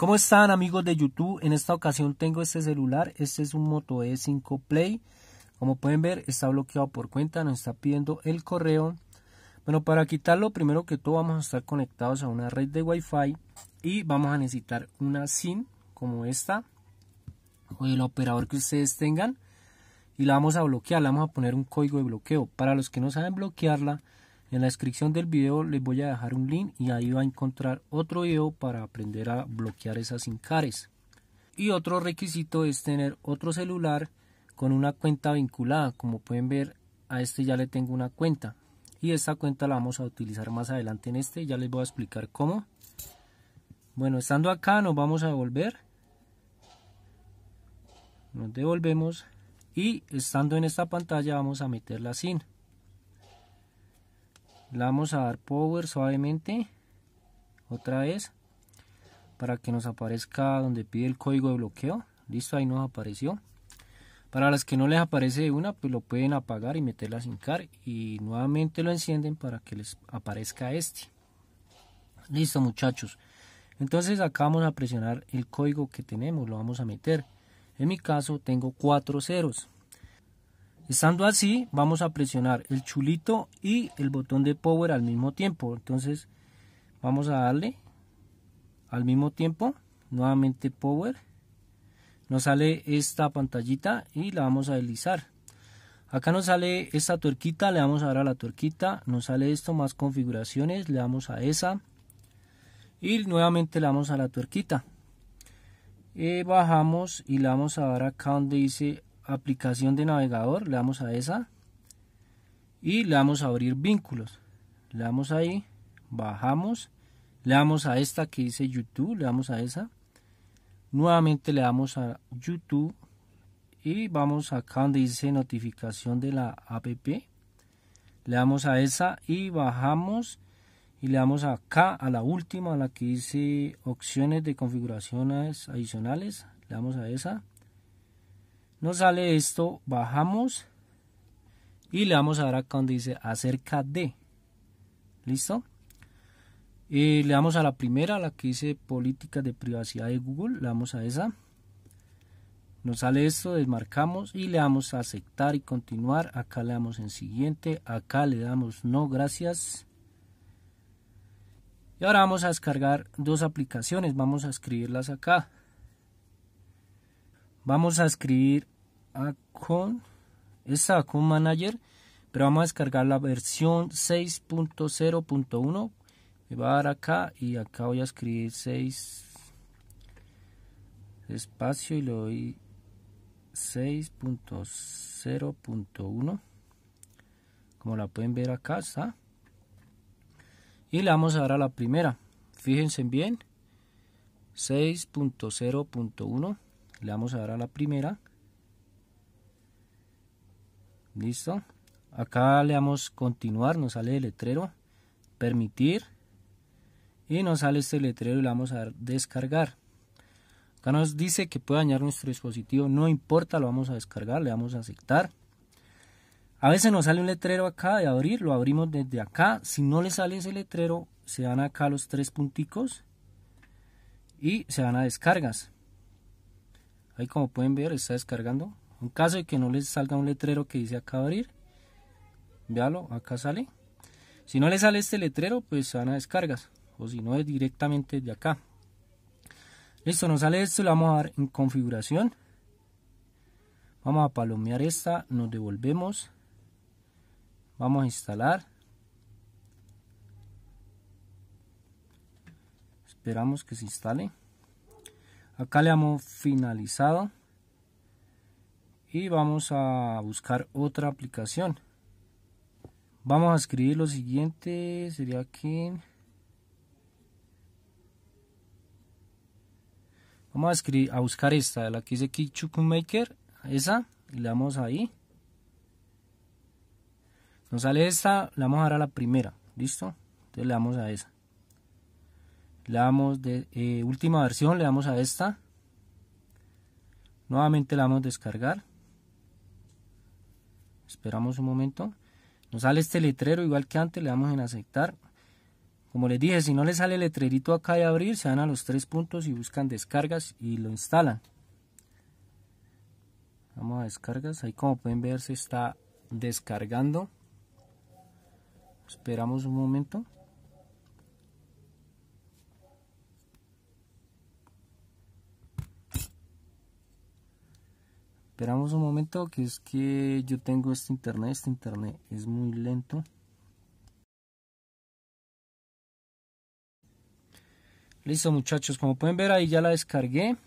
¿Cómo están amigos de YouTube? En esta ocasión tengo este celular, este es un Moto E5 Play. Como pueden ver está bloqueado por cuenta, nos está pidiendo el correo. Bueno, para quitarlo primero que todo vamos a estar conectados a una red de Wi-Fi y vamos a necesitar una SIM como esta o el operador que ustedes tengan y la vamos a bloquear, la vamos a poner un código de bloqueo. Para los que no saben bloquearla, en la descripción del video les voy a dejar un link y ahí va a encontrar otro video para aprender a bloquear esas incares. Y otro requisito es tener otro celular con una cuenta vinculada. Como pueden ver, a este ya le tengo una cuenta. Y esta cuenta la vamos a utilizar más adelante en este. Ya les voy a explicar cómo. Bueno, estando acá nos vamos a devolver. Nos devolvemos. Y estando en esta pantalla vamos a meter la SIN le vamos a dar power suavemente otra vez para que nos aparezca donde pide el código de bloqueo listo ahí nos apareció para las que no les aparece una pues lo pueden apagar y meterla sin car y nuevamente lo encienden para que les aparezca este listo muchachos entonces acá vamos a presionar el código que tenemos lo vamos a meter en mi caso tengo cuatro ceros Estando así, vamos a presionar el chulito y el botón de power al mismo tiempo. Entonces, vamos a darle al mismo tiempo, nuevamente power. Nos sale esta pantallita y la vamos a deslizar. Acá nos sale esta tuerquita, le vamos a dar a la tuerquita, nos sale esto, más configuraciones, le damos a esa y nuevamente le damos a la tuerquita. y eh, bajamos y le vamos a dar acá donde dice aplicación de navegador, le damos a esa y le damos a abrir vínculos. Le damos ahí, bajamos, le damos a esta que dice YouTube, le damos a esa. Nuevamente le damos a YouTube y vamos acá donde dice notificación de la app. Le damos a esa y bajamos y le damos acá a la última, a la que dice opciones de configuraciones adicionales. Le damos a esa nos sale esto, bajamos y le damos a dar acá donde dice acerca de. ¿Listo? Y eh, le damos a la primera, la que dice política de privacidad de Google, le damos a esa. Nos sale esto, desmarcamos y le damos a aceptar y continuar. Acá le damos en siguiente, acá le damos no, gracias. Y ahora vamos a descargar dos aplicaciones, vamos a escribirlas acá. Vamos a escribir con es con Manager, pero vamos a descargar la versión 6.0.1. Me va a dar acá y acá voy a escribir 6 espacio y le doy 6.0.1 como la pueden ver acá está y le vamos a dar a la primera fíjense bien 6.0.1 le vamos a dar a la primera listo acá le damos continuar nos sale el letrero permitir y nos sale este letrero y le vamos a dar descargar acá nos dice que puede dañar nuestro dispositivo no importa lo vamos a descargar le damos a aceptar a veces nos sale un letrero acá de abrir, lo abrimos desde acá. Si no le sale ese letrero, se van acá los tres punticos y se van a descargas. Ahí como pueden ver está descargando. En caso de que no les salga un letrero que dice acá abrir, véalo, acá sale. Si no le sale este letrero, pues se van a descargas. O si no, es directamente de acá. Listo, nos sale esto, lo vamos a dar en configuración. Vamos a palomear esta, nos devolvemos. Vamos a instalar. Esperamos que se instale acá le damos finalizado y vamos a buscar otra aplicación vamos a escribir lo siguiente sería aquí vamos a escribir a buscar esta la que dice Kichuku Maker esa le damos ahí nos sale esta le vamos a a la primera listo entonces le damos a esa le damos de eh, última versión, le damos a esta, nuevamente vamos damos descargar, esperamos un momento, nos sale este letrero igual que antes, le damos en aceptar, como les dije, si no le sale el letrerito acá de abrir, se van a los tres puntos y buscan descargas y lo instalan. Vamos a descargas, ahí como pueden ver se está descargando. Esperamos un momento. esperamos un momento que es que yo tengo este internet este internet es muy lento listo muchachos como pueden ver ahí ya la descargué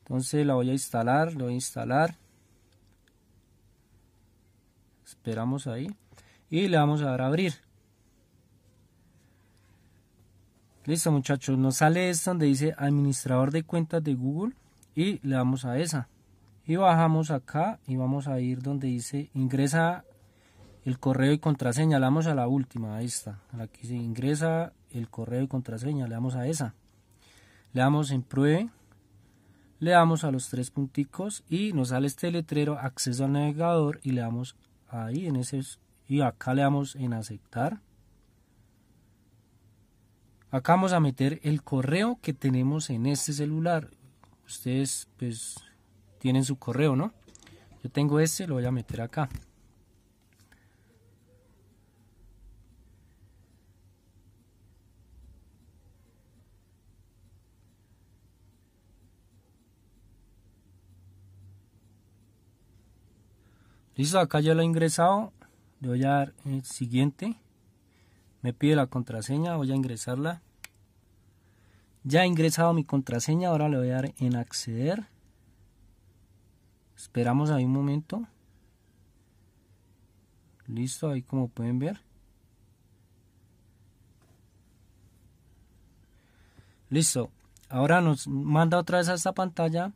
entonces la voy a instalar lo voy a instalar esperamos ahí y le vamos a dar a abrir listo muchachos nos sale esta donde dice administrador de cuentas de google y le damos a esa y bajamos acá y vamos a ir donde dice ingresa el correo y contraseña, le damos a la última, a esta, Aquí la que se ingresa el correo y contraseña, le damos a esa, le damos en pruebe, le damos a los tres punticos y nos sale este letrero acceso al navegador y le damos ahí en ese y acá le damos en aceptar. Acá vamos a meter el correo que tenemos en este celular. Ustedes pues tienen su correo, ¿no? Yo tengo este, lo voy a meter acá. Listo, acá ya lo he ingresado. Le voy a dar el siguiente. Me pide la contraseña, voy a ingresarla. Ya he ingresado mi contraseña, ahora le voy a dar en acceder. Esperamos ahí un momento. Listo, ahí como pueden ver. Listo. Ahora nos manda otra vez a esta pantalla.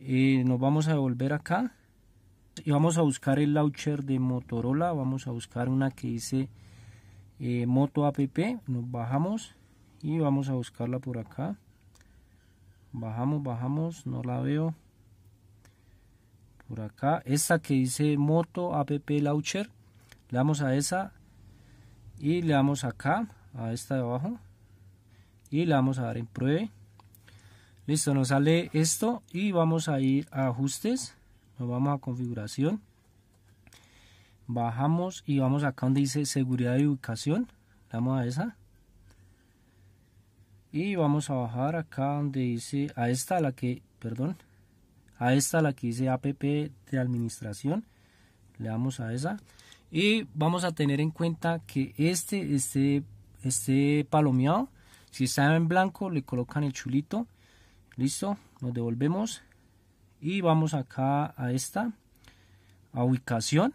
Y nos vamos a devolver acá. Y vamos a buscar el launcher de Motorola. Vamos a buscar una que dice eh, Moto App. Nos bajamos. Y vamos a buscarla por acá. Bajamos, bajamos. No la veo por acá. Esta que dice Moto App Launcher. Le damos a esa. Y le damos acá. A esta de abajo. Y le vamos a dar en pruebe. Listo, nos sale esto. Y vamos a ir a ajustes. Nos vamos a configuración. Bajamos y vamos acá donde dice seguridad de ubicación. Le damos a esa y vamos a bajar acá donde dice a esta la que perdón a esta la que dice app de administración le damos a esa y vamos a tener en cuenta que este este este palomeado si está en blanco le colocan el chulito listo nos devolvemos y vamos acá a esta ubicación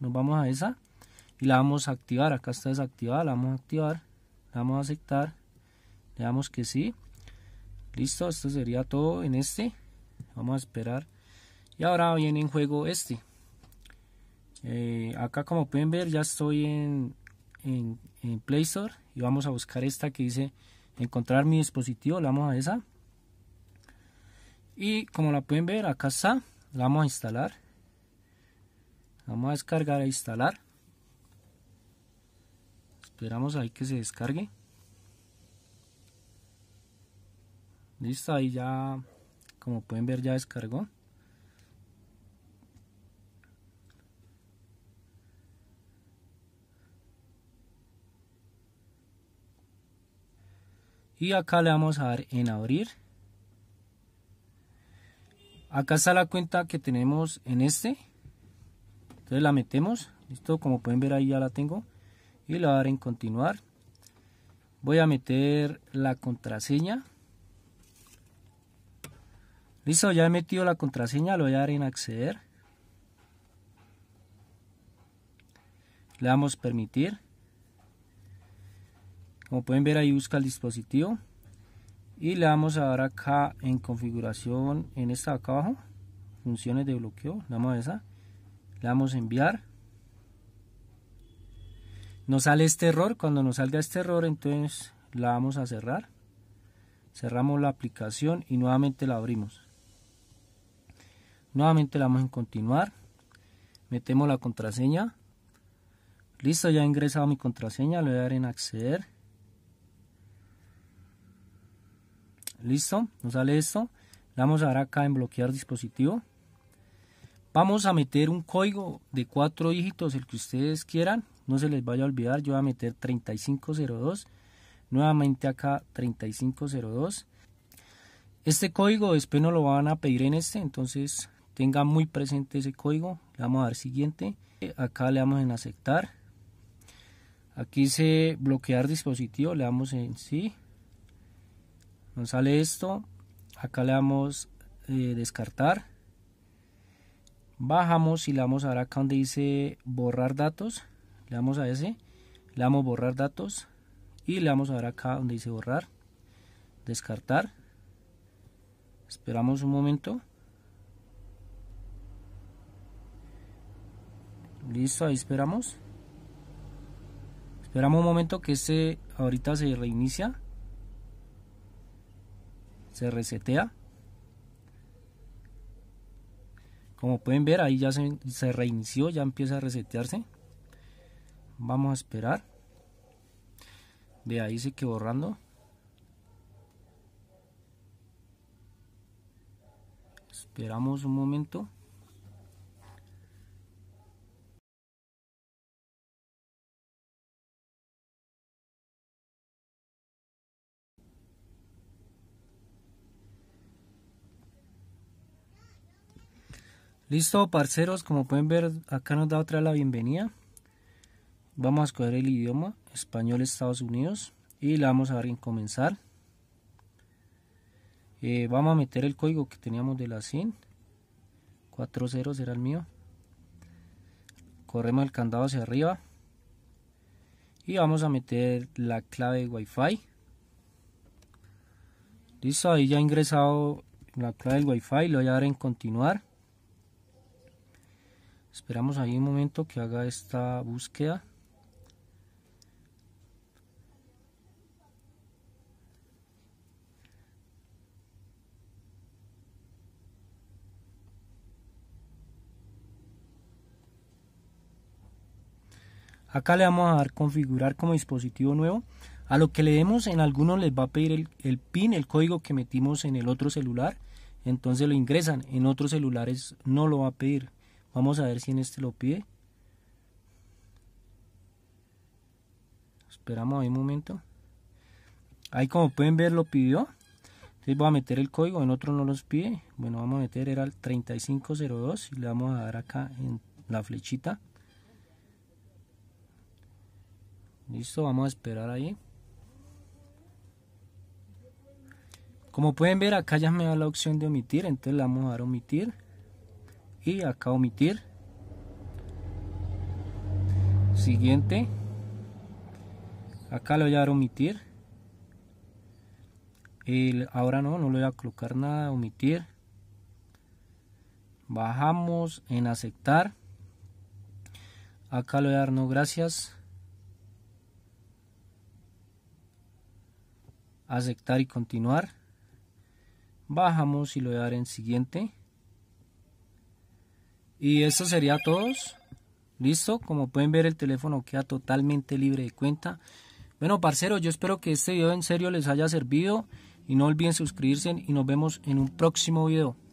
nos vamos a esa y la vamos a activar acá está desactivada la vamos a activar la vamos a aceptar le damos que sí listo esto sería todo en este vamos a esperar y ahora viene en juego este eh, acá como pueden ver ya estoy en, en, en, Play Store y vamos a buscar esta que dice encontrar mi dispositivo, la vamos a esa y como la pueden ver acá está, la vamos a instalar vamos a descargar e instalar esperamos ahí que se descargue listo, ahí ya como pueden ver ya descargó y acá le vamos a dar en abrir acá está la cuenta que tenemos en este entonces la metemos listo como pueden ver ahí ya la tengo y le voy a dar en continuar voy a meter la contraseña Listo, ya he metido la contraseña, lo voy a dar en acceder. Le damos permitir. Como pueden ver ahí busca el dispositivo. Y le damos a dar acá en configuración, en esta acá abajo, funciones de bloqueo, le damos esa. Le damos enviar. Nos sale este error, cuando nos salga este error entonces la vamos a cerrar. Cerramos la aplicación y nuevamente la abrimos nuevamente le damos en continuar metemos la contraseña listo ya he ingresado mi contraseña le voy a dar en acceder listo nos sale esto le vamos a dar acá en bloquear dispositivo vamos a meter un código de cuatro dígitos el que ustedes quieran no se les vaya a olvidar yo voy a meter 3502 nuevamente acá 3502 este código después no lo van a pedir en este entonces tenga muy presente ese código le vamos a dar siguiente eh, acá le damos en aceptar aquí dice bloquear dispositivo le damos en sí nos sale esto acá le damos eh, descartar bajamos y le damos a dar acá donde dice borrar datos le damos a ese le damos borrar datos y le damos a dar acá donde dice borrar descartar esperamos un momento Listo, ahí esperamos. Esperamos un momento que este ahorita se reinicia. Se resetea. Como pueden ver, ahí ya se, se reinició, ya empieza a resetearse. Vamos a esperar. Ve, ahí se quedó borrando. Esperamos un momento. Listo, parceros, como pueden ver, acá nos da otra la bienvenida. Vamos a escoger el idioma, español Estados Unidos, y le vamos a dar en comenzar. Eh, vamos a meter el código que teníamos de la SIN. 4.0 será era el mío. Corremos el candado hacia arriba. Y vamos a meter la clave Wi-Fi. Listo, ahí ya ha ingresado la clave del Wi-Fi. Lo voy a dar en continuar Esperamos ahí un momento que haga esta búsqueda. Acá le vamos a dar configurar como dispositivo nuevo. A lo que le demos en algunos les va a pedir el, el, PIN, el código que metimos en el otro celular. Entonces lo ingresan. En otros celulares no lo va a pedir. Vamos a ver si en este lo pide. Esperamos ahí un momento. Ahí como pueden ver lo pidió. Entonces voy a meter el código, en otro no los pide. Bueno, vamos a meter, era el 3502 y le vamos a dar acá en la flechita. Listo, vamos a esperar ahí. Como pueden ver acá ya me da la opción de omitir, entonces le vamos a dar omitir acá omitir. Siguiente. Acá lo voy a dar omitir. ahora no, no le voy a colocar nada, omitir. Bajamos en aceptar. Acá lo voy a dar no gracias. Aceptar y continuar. Bajamos y lo voy a dar en siguiente. Y eso sería todos. Listo, como pueden ver el teléfono queda totalmente libre de cuenta. Bueno, parceros, yo espero que este video en serio les haya servido y no olviden suscribirse y nos vemos en un próximo video.